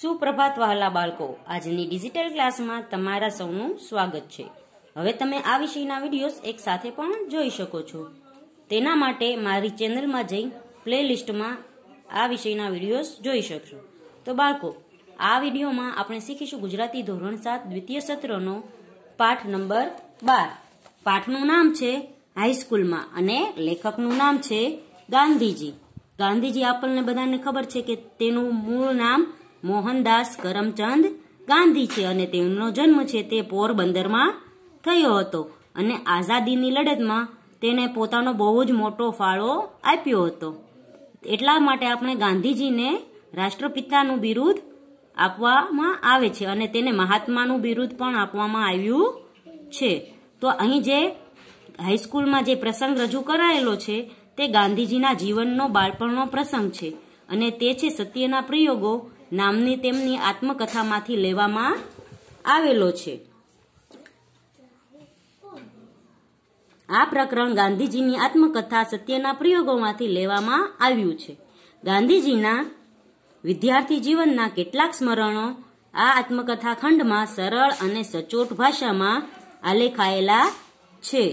સુપ્રભાત વહાલા બાળકો આજની ડિજિટલ ક્લાસમાં તમારા સૌનું સ્વાગત છે હવે તમે આ વિષયના વિડીયોઝ એક સાથે પણ જોઈ શકો છો તેના માટે મારી ચેનલમાં જઈ પ્લેલિસ્ટમાં આ વિષયના વિડીયોઝ જોઈ શકશો તો બાળકો આ વિડીયોમાં આપણે શીખીશું ગુજરાતી ધોરણ સાત દ્વિતીય સત્રનો પાઠ નંબર બાર પાઠનું નામ છે હાઈસ્કૂલમાં અને લેખકનું નામ છે ગાંધીજી ગાંધીજી આપણને બધાને ખબર છે કે તેનું મૂળ નામ મોહનદાસ કરમચંદ ગાંધી છે અને તેમનો જન્મ છે તે પોરબંદરમાં થયો હતો અને આઝાદીની લડતમાં તેને પોતાનો બહુ જ મોટો ફાળો આપ્યો હતો એટલા માટે આપણે ગાંધીજીને રાષ્ટ્રપિતાનું બિરુદ આપવામાં આવે છે અને તેને મહાત્માનું બિરુદ પણ આપવામાં આવ્યું છે તો અહીં જે હાઈસ્કૂલમાં જે પ્રસંગ રજૂ કરાયેલો છે તે ગાંધીજીના જીવનનો બાળપણનો પ્રસંગ છે અને તે છે સત્યના પ્રયોગો નામની તેમની આત્મકથામાંથી લેવામાં આવેલો છે આ પ્રકરણ ગાંધીજીની આત્મકથા સત્યના પ્રયોગોમાંથી લેવામાં આવ્યું છે ગાંધીજીના વિદ્યાર્થી જીવનના કેટલાક સ્મરણો આ આત્મકથા ખંડમાં સરળ અને સચોટ ભાષામાં આલેખાયેલા છે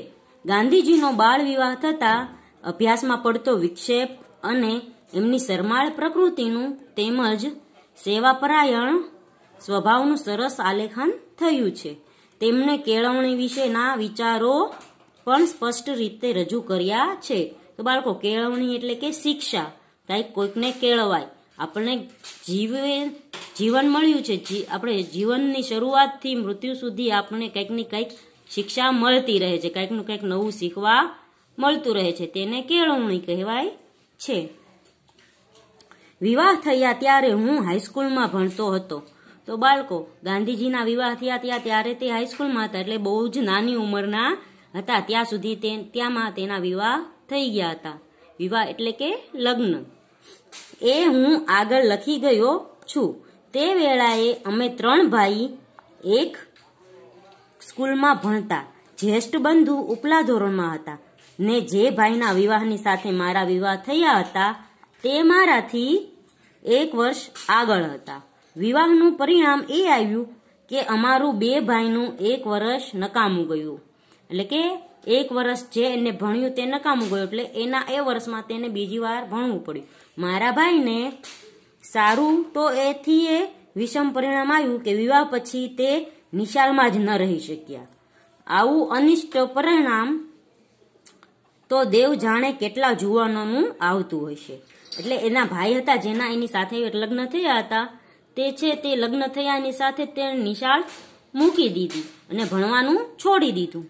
ગાંધીજીનો બાળ વિવાહ થતા અભ્યાસમાં પડતો વિક્ષેપ અને એમની સરમાળ પ્રકૃતિનું તેમજ સેવાપરાયણ સ્વભાવનું સરસ આલેખન થયું છે તેમને કેળવણી વિશેના વિચારો પણ સ્પષ્ટ રીતે રજૂ કર્યા છે તો બાળકો કેળવણી એટલે કે શિક્ષા કાંઈક કોઈકને કેળવાય આપણને જીવે જીવન મળ્યું છે આપણે જીવનની શરૂઆતથી મૃત્યુ સુધી આપણે કંઈક કંઈક શિક્ષા મળતી રહે છે કંઈકનું કંઈક નવું શીખવા મળતું રહે છે તેને કેળવણી કહેવાય છે વિવાહ થયા ત્યારે હું હાઈસ્કૂલમાં ભણતો હતો તો બાળકો ગાંધીજીના વિવાહ થયા ત્યાં ત્યારે તે હાઈસ્કૂલમાં હતા એટલે બહુ જ નાની ઉંમરના હતા ત્યાં સુધી તે ત્યાંમાં તેના વિવાહ થઈ ગયા હતા વિવાહ એટલે કે લગ્ન એ હું આગળ લખી ગયો છું તે વેળાએ અમે ત્રણ ભાઈ એક સ્કૂલમાં ભણતા જ્યેષ્ઠ બંધુ ઉપલા ધોરણમાં હતા ને જે ભાઈના વિવાહની સાથે મારા વિવાહ થયા હતા તે મારાથી એક વર્ષ આગળ હતા વિવાહનું પરિણામ એ આવ્યું કે અમારું બે ભાઈનું એક વર્ષ નકામું ગયું એટલે કે એક વર્ષ જે એને ભણ્યું તે નકામું ગયું એટલે એના એ વર્ષમાં તેને બીજી વાર ભણવું પડ્યું મારા ભાઈને સારું તો એથી એ વિષમ પરિણામ આવ્યું કે વિવાહ પછી તે નિશાળમાં જ ન રહી શક્યા આવું અનિષ્ટ પરિણામ તો દેવ જાણે કેટલા જુવાનોનું આવતું હશે એટલે એના ભાઈ હતા જેના એની સાથે લગ્ન થયા હતા તે છે તે લગ્ન થયાની સાથે તે નિશાળ મૂકી દીધી અને ભણવાનું છોડી દીધું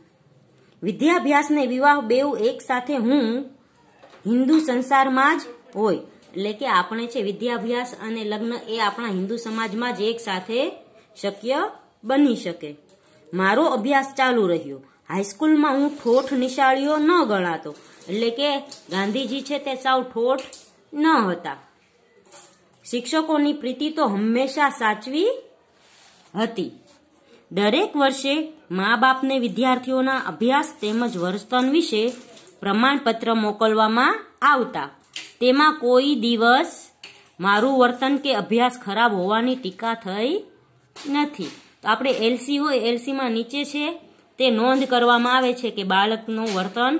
વિદ્યાભ્યાસને વિવાહ બેઉ એક સાથે હું હિન્દુ સંસારમાં જ હોય એટલે કે આપણે છે વિદ્યાભ્યાસ અને લગ્ન એ આપણા હિન્દુ સમાજમાં જ એક સાથે શક્ય બની શકે મારો અભ્યાસ ચાલુ રહ્યો હાઈસ્કૂલમાં હું ઠોઠ નિશાળીઓ ન ગણાતો એટલે કે ગાંધીજી છે તે સાવ ઠોઠ ન હતા શિક્ષકોની પ્રીતિ તો હંમેશા સાચવી હતી દરેક વર્ષે મા બાપને વિદ્યાર્થીઓના અભ્યાસ તેમજ વર્તન વિશે પ્રમાણપત્ર મોકલવામાં આવતા તેમાં કોઈ દિવસ મારું વર્તન કે અભ્યાસ ખરાબ હોવાની ટીકા થઈ નથી તો આપણે એલસી હોય એલસીમાં નીચે છે તે નોંધ કરવામાં આવે છે કે બાળકનું વર્તન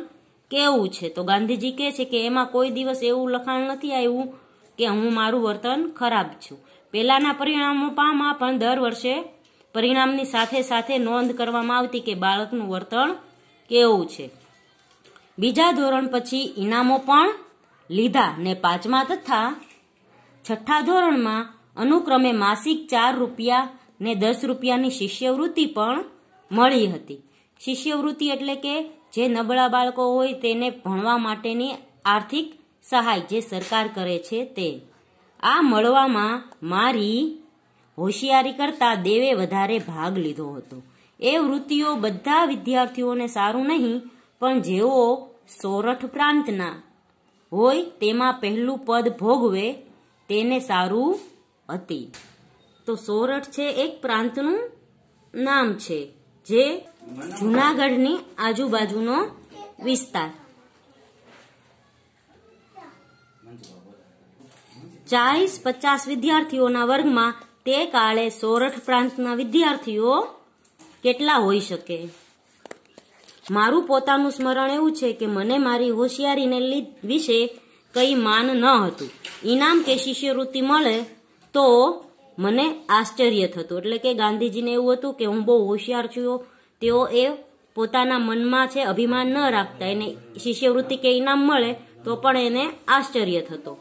કેવું છે તો ગાંધીજી કહે છે કે એમાં કોઈ દિવસ એવું લખાણ નથી આવ્યું કે હું મારું વર્તન ખરાબ છું પહેલાંના પરિણામો પરિણામોમાં પણ દર વર્ષે પરિણામની સાથે સાથે નોંધ કરવામાં આવતી કે બાળકનું વર્તન કેવું છે બીજા ધોરણ પછી ઇનામો પણ લીધા ને પાંચમા તથા છઠ્ઠા ધોરણમાં અનુક્રમે માસિક ચાર રૂપિયા ને દસ રૂપિયાની શિષ્યવૃત્તિ પણ મળી હતી શિષ્યવૃત્તિ એટલે કે જે નબળા બાળકો હોય તેને ભણવા માટેની આર્થિક સહાય જે સરકાર કરે છે તે આ મળવામાં મારી હોશિયારી કરતાં દેવે વધારે ભાગ લીધો હતો એ વૃત્તિઓ બધા વિદ્યાર્થીઓને સારું નહીં પણ જેઓ સોરઠ પ્રાંતના હોય તેમાં પહેલું પદ ભોગવે તેને સારું હતી તો સોરઠ છે એક પ્રાંતનું નામ છે જે જુનાગઢની આજુબાજુનો વિસ્તાર ચાલીસ પચાસ વિદ્યાર્થીઓના વર્ગમાં તે કાળે સોરઠ પ્રાંતના વિદ્યાર્થીઓ કેટલા હોઈ શકે મારું પોતાનું સ્મરણ એવું છે કે મને મારી હોશિયારીને વિશે કઈ માન ન હતું ઇનામ કે શિષ્યવૃત્તિ મળે તો મને આશ્ચર્ય થતું એટલે કે ગાંધીજીને એવું હતું કે હું બહુ હોશિયાર છું તેઓ એ પોતાના મનમાં છે અભિમાન ન રાખતા એને શિષ્યવૃત્તિ કે ઇનામ મળે તો પણ એને આશ્ચર્ય થતો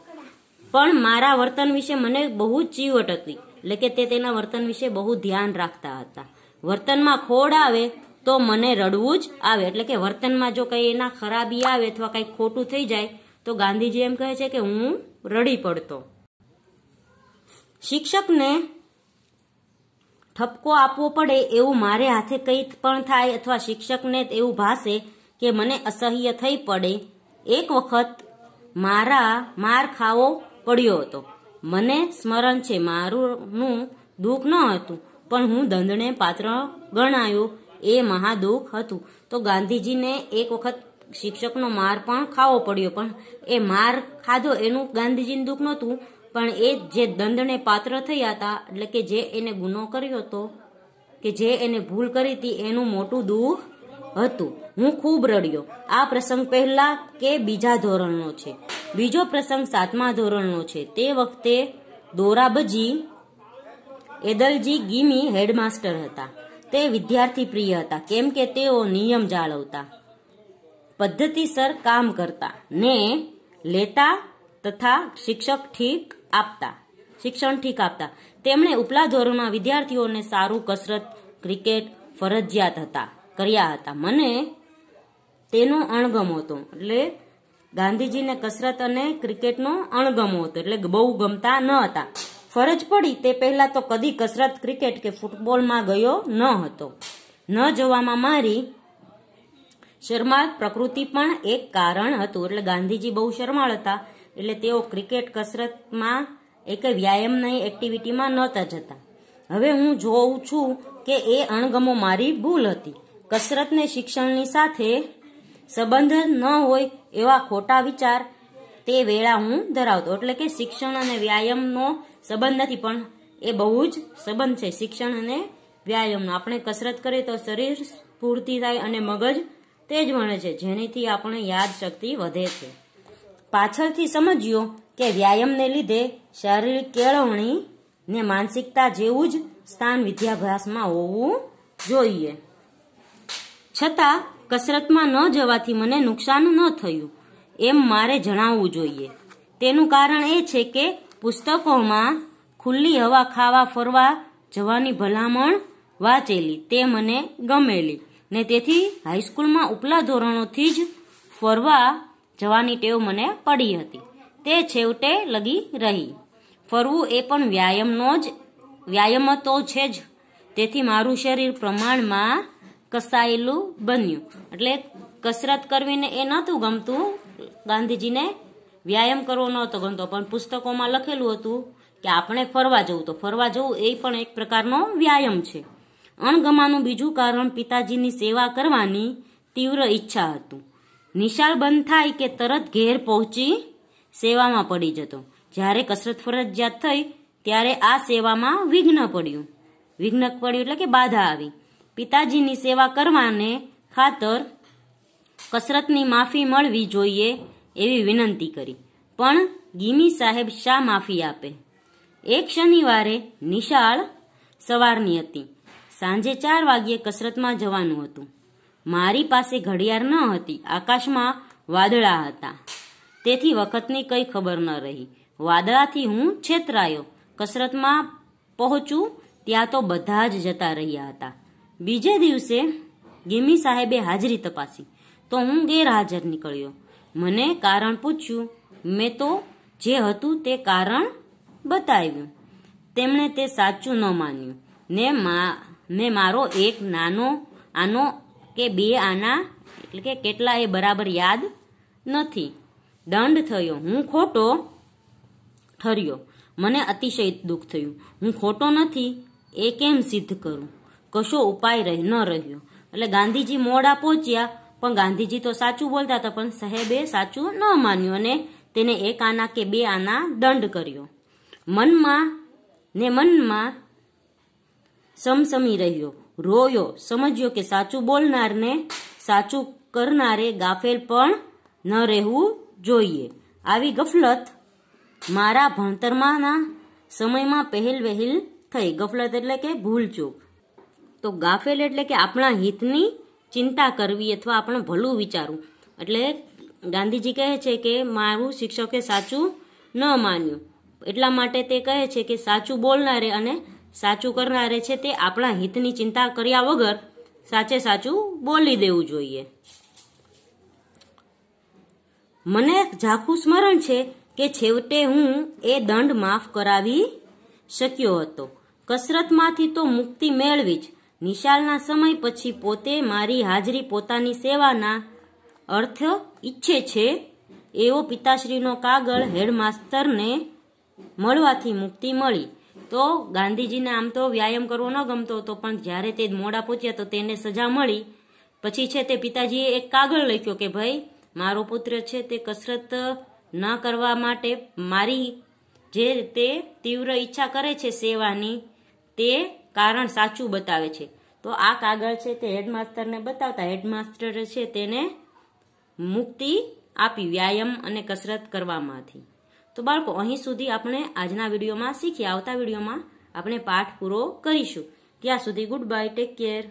પણ મારા વર્તન વિશે મને બહુ જ ચીવટ હતી એટલે કે તે તેના વર્તન વિશે બહુ ધ્યાન રાખતા હતા વર્તનમાં ખોડ આવે તો મને રડવું જ આવે એટલે કે વર્તનમાં જો કંઈ એના ખરાબી આવે અથવા કંઈ ખોટું થઈ જાય તો ગાંધીજી એમ કહે છે કે હું રડી પડતો શિક્ષકને ઠપકો આપવો પડે એવું મારે હાથે કંઈ પણ થાય અથવા શિક્ષકને એવું ભાસે કે મને અસહ્ય થઈ પડે એક વખત મારા માર ખાવો પડ્યો હતો મને સ્મરણ છે મારું દુઃખ ન હતું પણ હું દંડને પાત્ર ગણાયો એ મહાદુઃખ હતું તો ગાંધીજીને એક વખત શિક્ષકનો માર પણ ખાવો પડ્યો પણ એ માર ખાધો એનું ગાંધીજીનું દુઃખ નહોતું પણ એ જે દંડને પાત્ર થયા હતા એટલે કે જે એને ગુનો કર્યો હતો કે જે એને ભૂલ કરી હતી એનું મોટું દુઃખ હતું હું ખૂબ રડ્યો આ પ્રસંગ પહેલા કે બીજા ધોરણનો છે બીજો પ્રસંગ સાતમા ધોરણનો છે તે વખતે દોરાબજી એદલજી ગીમી હેડમાસ્ટર હતા તે વિદ્યાર્થી પ્રિય હતા કેમ કે તેઓ નિયમ જાળવતા પદ્ધતિસર કામ કરતા ને લેતા તથા શિક્ષક ઠીક આપતા શિક્ષણ ઠીક આપતા તેમણે ઉપલા ધોરણમાં વિદ્યાર્થીઓને સારું કસરત ક્રિકેટ ફરજિયાત હતા કર્યા હતા મને તેનો અણગમો હતો એટલે ગાંધીજીને કસરત અને ક્રિકેટનો અણગમો હતો એટલે બહુ ગમતા ન હતા ફરજ પડી તે પહેલાં તો કદી કસરત ક્રિકેટ કે ફૂટબોલમાં ગયો ન હતો ન જવામાં મારી શરમાળ પ્રકૃતિ પણ એક કારણ હતું એટલે ગાંધીજી બહુ શરમાળ હતા એટલે તેઓ ક્રિકેટ કસરતમાં એક વ્યાયામ નહીં એક્ટિવિટીમાં નહોતા જતા હવે હું જોઉં છું કે એ અણગમો મારી ભૂલ હતી કસરતને શિક્ષણની સાથે સંબંધ ન હોય એવા ખોટા વિચાર તે વેળા હું ધરાવતો એટલે કે શિક્ષણ અને વ્યાયામનો સંબંધ નથી પણ એ બહુ જ સંબંધ છે શિક્ષણ અને વ્યાયામનો આપણે કસરત કરીએ તો શરીર સ્ફૂર્તિ થાય અને મગજ તે જ બને છે જેનીથી આપણે યાદશક્તિ વધે છે પાછળથી સમજ્યો કે વ્યાયામને લીધે શારીરિક કેળવણી ને માનસિકતા જેવું જ સ્થાન વિદ્યાભ્યાસમાં હોવું જોઈએ છતાં કસરતમાં ન જવાથી મને નુકસાન ન થયું એમ મારે જણાવવું જોઈએ તેનું કારણ એ છે કે પુસ્તકોમાં ખુલ્લી હવા ખાવા ફરવા જવાની ભલામણ વાંચેલી તે મને ગમેલી ને તેથી હાઈસ્કૂલમાં ઉપલા ધોરણોથી જ ફરવા જવાની ટેવ મને પડી હતી તે છેવટે લગી રહી ફરવું એ પણ વ્યાયામનો જ વ્યાયામ તો છે જ તેથી મારું શરીર પ્રમાણમાં કસાયેલું બન્યું એટલે કસરત કરવીને એ નહોતું ગમતું ગાંધીજીને વ્યાયામ કરવો નહોતો ગમતો પણ પુસ્તકોમાં લખેલું હતું કે આપણે ફરવા જવું તો ફરવા જવું એ પણ એક પ્રકારનો વ્યાયામ છે અણગમાનું બીજું કારણ પિતાજીની સેવા કરવાની તીવ્ર ઈચ્છા હતું નિશાળ બંધ થાય કે તરત ઘેર પહોંચી સેવામાં પડી જતો જ્યારે કસરત ફરજિયાત થઈ ત્યારે આ સેવામાં વિઘ્ન પડ્યું વિઘ્ન પડ્યું એટલે કે બાધા આવી પિતાજીની સેવા કરવાને ખાતર કસરતની માફી મળવી જોઈએ એવી વિનંતી કરી પણ ગીમી સાહેબ શા માફી આપે એક શનિવારે નિશાળ સવારની હતી સાંજે ચાર વાગ્યે કસરતમાં જવાનું હતું મારી પાસે ઘડિયાળ ન હતી આકાશમાં વાદળા હતા તેથી વખતની કંઈ ખબર ન રહી વાદળાથી હું છેતરાયો કસરતમાં પહોંચું ત્યાં તો બધા જ જતા રહ્યા હતા બીજે દિવસે ગિમી સાહેબે હાજરી તપાસી તો હું ગેરહાજર નીકળ્યો મને કારણ પૂછ્યું મેં તો જે હતું તે કારણ બતાવ્યું તેમણે તે સાચું ન માન્યું ને મેં મારો એક નાનો આનો કે બે આના એટલે કે કેટલા એ બરાબર યાદ નથી દંડ થયો હું ખોટો ઠર્યો મને અતિશય દુઃખ થયું હું ખોટો નથી એ કેમ સિદ્ધ કરું કશો ઉપાય રહે ન રહ્યો એટલે ગાંધીજી મોડા પહોંચ્યા પણ ગાંધીજી તો સાચું બોલતા હતા પણ સાહેબે સાચું ન માન્યું અને તેને એક આના કે બે આના દંડ કર્યો મનમાં ને મનમાં સમસમી રહ્યો રોયો સમજ્યો કે સાચું બોલનારને સાચું કરનારે ગાફેલ પણ ન રહેવું જોઈએ આવી ગફલત મારા ભણતરમાંના સમયમાં પહેલ વહેલ થઈ ગફલત એટલે કે ભૂલચૂક તો ગાફેલ એટલે કે આપણા હિતની ચિંતા કરવી અથવા આપણે ભલું વિચારવું એટલે ગાંધીજી કહે છે કે મારું શિક્ષકે સાચું ન માન્યું એટલા માટે તે કહે છે કે સાચું બોલનારે અને સાચું કરનારે છે તે આપણા હિતની ચિંતા કર્યા વગર સાચે સાચું બોલી દેવું જોઈએ મને ઝાખું સ્મરણ છે કે છેવટે હું એ દંડ માફ કરાવી શક્યો હતો કસરતમાંથી તો મુક્તિ મેળવી જ નિશાળના સમય પછી પોતે મારી હાજરી પોતાની સેવાના અર્થ ઈચ્છે છે એવો પિતાશ્રીનો કાગળ હેડમાસ્તરને મળવાથી મુક્તિ મળી તો ગાંધીજીને આમ તો વ્યાયામ કરવો ન ગમતો હતો પણ જ્યારે તે મોડા પહોંચ્યા તો તેને સજા મળી પછી છે તે પિતાજીએ એક કાગળ લખ્યો કે ભાઈ મારો પુત્ર છે તે કસરત ન કરવા માટે મારી જે તે તીવ્ર ઈચ્છા કરે છે સેવાની તે કારણ સાચું બતાવે છે તો આ કાગળ છે તે હેડમાસ્ટરને બતાવતા હેડમાસ્ટર છે તેને મુક્તિ આપી વ્યાયામ અને કસરત કરવામાંથી તો બાળકો અહીં સુધી આપણે આજના વિડીયોમાં શીખ્યા આવતા વિડીયોમાં આપણે પાઠ પૂરો કરીશું ત્યાં સુધી ગુડ બાય ટેક કેર